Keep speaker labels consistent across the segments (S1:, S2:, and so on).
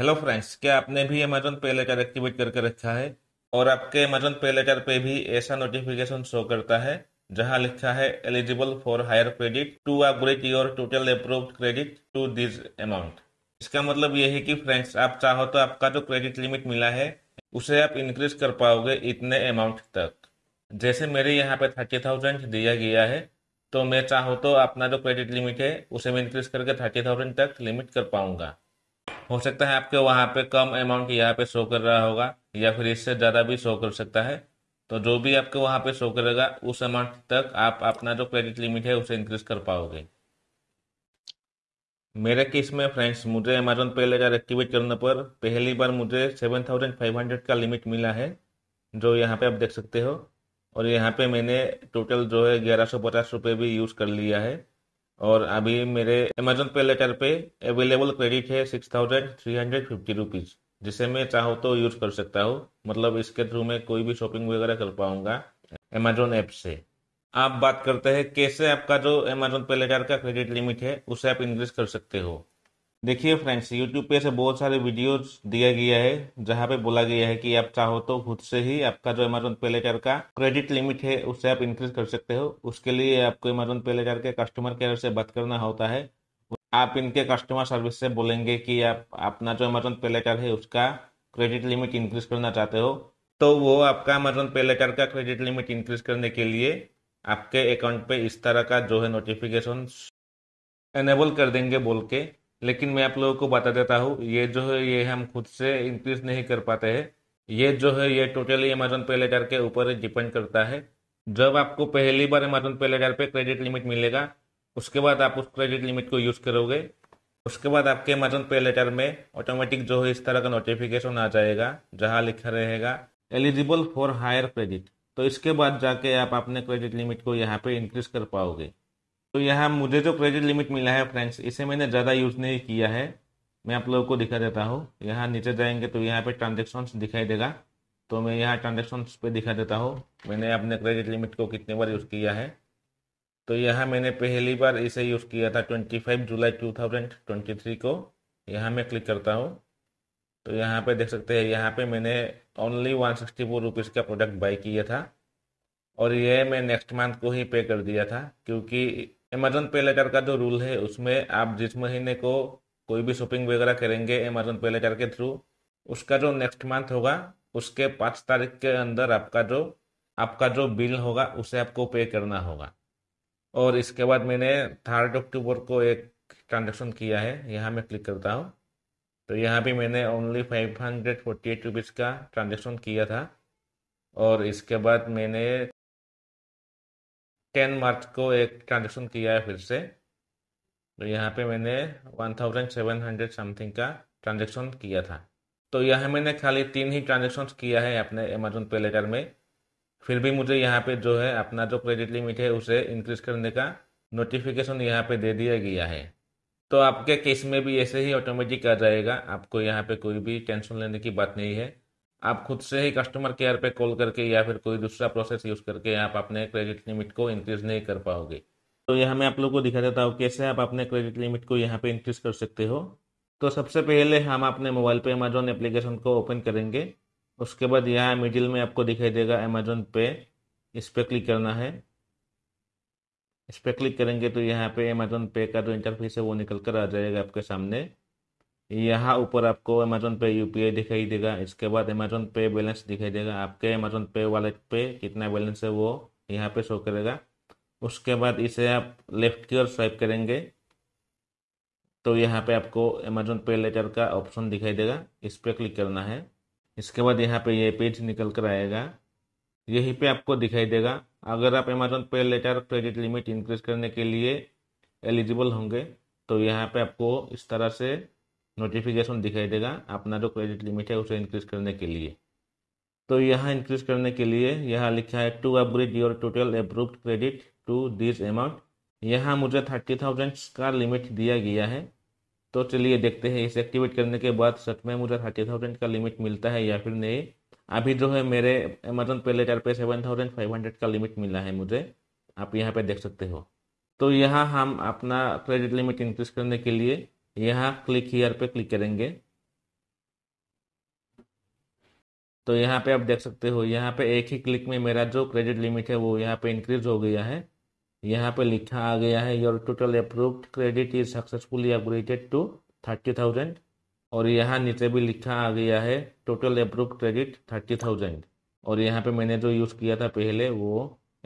S1: hello friends क्या आपने भी अमेजोन पे लेटर एक्टिवेट करके रखा है और आपके अमेजोन पे लेटर पे भी ऐसा नोटिफिकेशन शो करता है जहां लिखा है eligible for higher credit to upgrade your total approved credit to this amount इसका मतलब यह है कि फ्रेंड्स आप चाहो तो आपका जो क्रेडिट लिमिट मिला है उसे आप इंक्रीज कर पाओगे इतने अमाउंट तक जैसे मेरे यहाँ पे थर्टी थाउजेंड दिया गया है तो मैं चाहूँ तो अपना जो क्रेडिट लिमिट है उसे मैं इंक्रीज करके थर्टी थाउजेंड तक लिमिट कर पाऊंगा हो सकता है आपके वहाँ पे कम अमाउंट यहाँ पे शो कर रहा होगा या फिर इससे ज़्यादा भी शो कर सकता है तो जो भी आपके वहाँ पे शो करेगा उस अमाउंट तक आप अपना जो क्रेडिट लिमिट है उसे इंक्रीज कर पाओगे मेरे केस में फ्रेंड्स मुझे अमेजोन पे लेकर एक्टिवेट करने पर पहली बार मुझे सेवन थाउजेंड फाइव हंड्रेड का लिमिट मिला है जो यहाँ पे आप देख सकते हो और यहाँ पे मैंने टोटल जो है ग्यारह सौ पचास रुपये भी यूज़ कर लिया है और अभी मेरे अमेजोन पे लेटर पे अवेलेबल क्रेडिट है six thousand three hundred fifty rupees जिसे मैं चाहूँ तो यूज़ कर सकता हूँ मतलब इसके थ्रू मैं कोई भी शॉपिंग वगैरह कर पाऊँगा अमेजोन ऐप से आप बात करते हैं कैसे आपका जो अमेजोन पे लेटर का क्रेडिट लिमिट है उसे आप इंक्रीज कर सकते हो देखिए फ्रेंड्स यूट्यूब पे ऐसे बहुत सारे वीडियोस दिया गया है जहाँ पे बोला गया है कि आप चाहो तो खुद से ही आपका जो अमेजोन पे लेटर का क्रेडिट लिमिट है उससे आप इंक्रीज कर सकते हो उसके लिए आपको अमेजोन पे लेटर के कस्टमर केयर से बात करना होता है आप इनके कस्टमर सर्विस से बोलेंगे कि आप अपना जो अमेजोन पे लेटर है उसका क्रेडिट लिमिट इंक्रीज करना चाहते हो तो वो आपका अमेजोन पे लेटर का क्रेडिट लिमिट इंक्रीज करने के लिए आपके अकाउंट पे इस तरह का जो है नोटिफिकेशन एनेबल कर देंगे बोल के लेकिन मैं आप लोगों को बता देता हूँ ये जो है ये हम खुद से इंक्रीज नहीं कर पाते हैं ये जो है ये टोटली अमेजोन पे लेटर के ऊपर डिपेंड करता है जब आपको पहली बार अमेजोन पे लेटर पे क्रेडिट लिमिट मिलेगा उसके बाद आप उस क्रेडिट लिमिट को यूज़ करोगे उसके बाद आपके अमेजोन पे लेटर में ऑटोमेटिक जो है इस तरह का नोटिफिकेशन आ जाएगा जहाँ लिखा रहेगा एलिजिबल फॉर हायर क्रेडिट तो इसके बाद जाके आप अपने क्रेडिट लिमिट को यहाँ पे इंक्रीज कर पाओगे तो यहाँ मुझे जो क्रेडिट लिमिट मिला है फ्रेंड्स इसे मैंने ज़्यादा यूज़ नहीं किया है मैं आप लोगों को दिखा देता हूँ यहाँ नीचे जाएंगे तो यहाँ पे ट्रांजेक्शन्स दिखाई देगा तो मैं यहाँ ट्रांजेक्शन्स पे दिखा देता हूँ मैंने अपने क्रेडिट लिमिट को कितने बार यूज़ किया है तो यहाँ मैंने पहली बार इसे यूज़ किया था ट्वेंटी फाइव जुलाई टू थाउजेंड ट्वेंटी थ्री को यहाँ मैं क्लिक करता हूँ तो यहाँ पे देख सकते हैं यहाँ पे मैंने only one sixty four rupees का प्रोडक्ट बाई किया था और यह मैं नेक्स्ट मंथ को ही पे कर दिया था क्योंकि अमेजोन पे लेटर का जो रूल है उसमें आप जिस महीने को कोई भी शॉपिंग वगैरह करेंगे अमेजोन पे लेटर के थ्रू उसका जो नेक्स्ट मंथ होगा उसके पाँच तारीख के अंदर आपका जो आपका जो बिल होगा उसे आपको पे करना होगा और इसके बाद मैंने थर्ड अक्टूबर को एक ट्रांजेक्शन किया है यहाँ मैं क्लिक करता हूँ तो यहाँ भी मैंने only five hundred forty eight rupees का ट्रांजेक्शन किया था और इसके बाद मैंने टेन मार्च को एक ट्रांजेक्शन किया है फिर से तो यहाँ पे मैंने one thousand seven hundred something का ट्रांजेक्शन किया था तो यहाँ मैंने खाली तीन ही ट्रांजेक्शन किया है अपने अमेजोन पे लेटर में फिर भी मुझे यहाँ पे जो है अपना जो क्रेडिट लिमिट है उसे इंक्रीज करने का नोटिफिकेशन यहाँ पे दे दिया गया है तो आपके केस में भी ऐसे ही ऑटोमेटिक आ जाएगा आपको यहाँ पे कोई भी टेंशन लेने की बात नहीं है आप खुद से ही कस्टमर केयर पे कॉल करके या फिर कोई दूसरा प्रोसेस यूज करके आप अपने क्रेडिट लिमिट को इंक्रीज नहीं कर पाओगे तो यहाँ मैं आप लोग को दिखा देता हूँ कैसे आप अपने क्रेडिट लिमिट को यहाँ पे इंक्रीज कर सकते हो तो सबसे पहले हम अपने मोबाइल पे अमेजोन एप्लीकेशन को ओपन करेंगे उसके बाद यहाँ मिडिल में आपको दिखाई देगा अमेजोन पे इस पर क्लिक करना है इस पर क्लिक करेंगे तो यहाँ पे अमेजोन पे का जो इंटरफेस है वो निकल कर आ जाएगा आपके सामने यहाँ ऊपर आपको अमेजोन पे यू दिखाई देगा इसके बाद अमेजोन पे बैलेंस दिखाई देगा आपके अमेजोन पे वॉलेट पे कितना बैलेंस है वो यहाँ पे शो करेगा उसके बाद इसे आप लेफ्ट की ओर स्वाइप करेंगे तो यहाँ पे आपको अमेजोन पे लेटर का ऑप्शन दिखाई देगा इस पर क्लिक करना है इसके बाद यहाँ पे ये पेज निकल कर आएगा यहीं पे आपको दिखाई देगा अगर आप Amazon pay letter credit limit increase करने के लिए एलिजिबल होंगे तो यहाँ पे आपको इस तरह से नोटिफिकेशन दिखाई देगा अपना जो क्रेडिट लिमिट है उसे इंक्रीज करने के लिए तो यहाँ इंक्रीज करने के लिए यहाँ लिखा है to upgrade your total approved credit to this amount यहाँ मुझे थर्टी थाउजेंड का लिमिट दिया गया है तो चलिए देखते हैं इसे एक्टिवेट करने के बाद सच में मुझे थर्टी थाउजेंड का लिमिट मिलता है या फिर नहीं अभी जो है मेरे अमेजोन पे लेटर पे सेवन थाउजेंड फाइव हंड्रेड का लिमिट मिला है मुझे आप यहाँ पे देख सकते हो तो यहाँ हम अपना क्रेडिट लिमिट इंक्रीज करने के लिए यहाँ क्लिक हियर पे क्लिक करेंगे तो यहाँ पे आप देख सकते हो यहाँ पे एक ही क्लिक में मेरा जो क्रेडिट लिमिट है वो यहाँ पे इंक्रीज हो गया है यहाँ पे लिखा आ गया है your total approved credit is successfully upgraded to thirty thousand और यहाँ नीचे भी लिखा आ गया है total approved credit thirty thousand और यहाँ पे मैंने जो यूज़ किया था पहले वो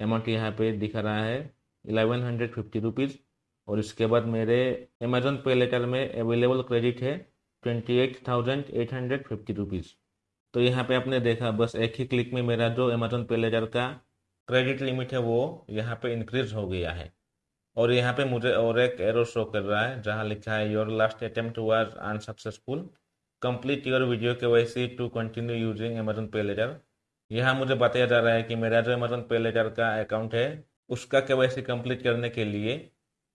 S1: अमाउंट यहाँ पे दिखा रहा है इलेवन हंड्रेड फिफ्टी रुपीज़ और इसके बाद मेरे अमेजोन पे लेटर में अवेलेबल क्रेडिट है twenty eight thousand eight hundred fifty rupees तो यहाँ पे आपने देखा बस एक ही क्लिक में मेरा जो अमेजोन पे लेटर का क्रेडिट लिमिट है वो यहाँ पे इंक्रीज हो गया है और यहाँ पे मुझे और एक एरो शो कर रहा है जहाँ लिखा है your last attempt was unsuccessful complete your video KYC to continue using Amazon pay later यहाँ मुझे बताया जा रहा है कि मेरा जो अमेजोन पे लेटर का अकाउंट है उसका के वैसे कंप्लीट करने के लिए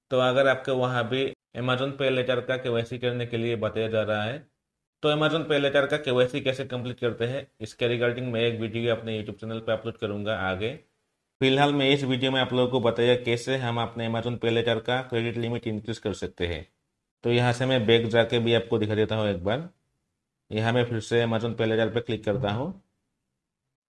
S1: तो अगर आपके वहाँ भी अमेजोन पे लेटर का के करने के लिए बताया जा रहा है तो अमेजोन पे लेटर का के कैसे कंप्लीट करते हैं इसके रिगार्डिंग मैं एक वीडियो अपने यूट्यूब चैनल पर अपलोड करूँगा आगे फिलहाल मैं इस वीडियो में आप लोगों को बताया कैसे हम अपने अमेजोन पे लेटर का क्रेडिट लिमिट इंक्रीज कर सकते हैं तो यहाँ से मैं बैग जाके भी आपको दिखा देता हूँ एक बार यहाँ मैं फिर से अमेजोन पे लेटर पर क्लिक करता हूँ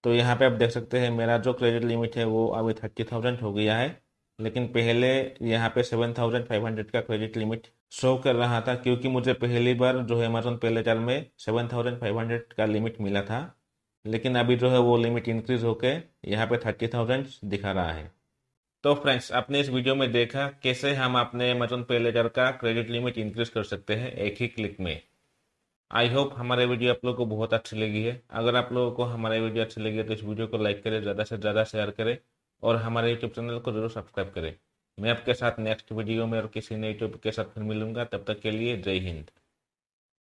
S1: तो यहाँ पे आप देख सकते हैं मेरा जो क्रेडिट लिमिट है वो अभी थर्टी थाउजेंड हो गया है लेकिन पहले यहाँ पे सेवन थाउजेंड फाइव हंड्रेड का क्रेडिट लिमिट शो कर रहा था क्योंकि मुझे पहली बार जो है अमेजोन पहले लेटर में सेवन थाउजेंड फाइव हंड्रेड का लिमिट मिला था लेकिन अभी जो है वो लिमिट इंक्रीज होके यहाँ पे थर्टी थाउजेंड दिखा रहा है तो फ्रेंड्स आपने इस वीडियो में देखा कैसे हम अपने अमेजोन पे लेटर का क्रेडिट लिमिट इंक्रीज कर सकते हैं एक ही क्लिक में आई होप हमारे वीडियो आप लोग को बहुत अच्छी लगी है अगर आप लोगों को हमारे वीडियो अच्छी लगी है तो इस वीडियो को लाइक करें ज़्यादा से ज़्यादा शेयर करें और हमारे यूट्यूब चैनल को जरूर सब्सक्राइब करें मैं आपके साथ नेक्स्ट वीडियो में और किसी नए टॉपिक के साथ फिर मिलूंगा तब तक के लिए जय हिंद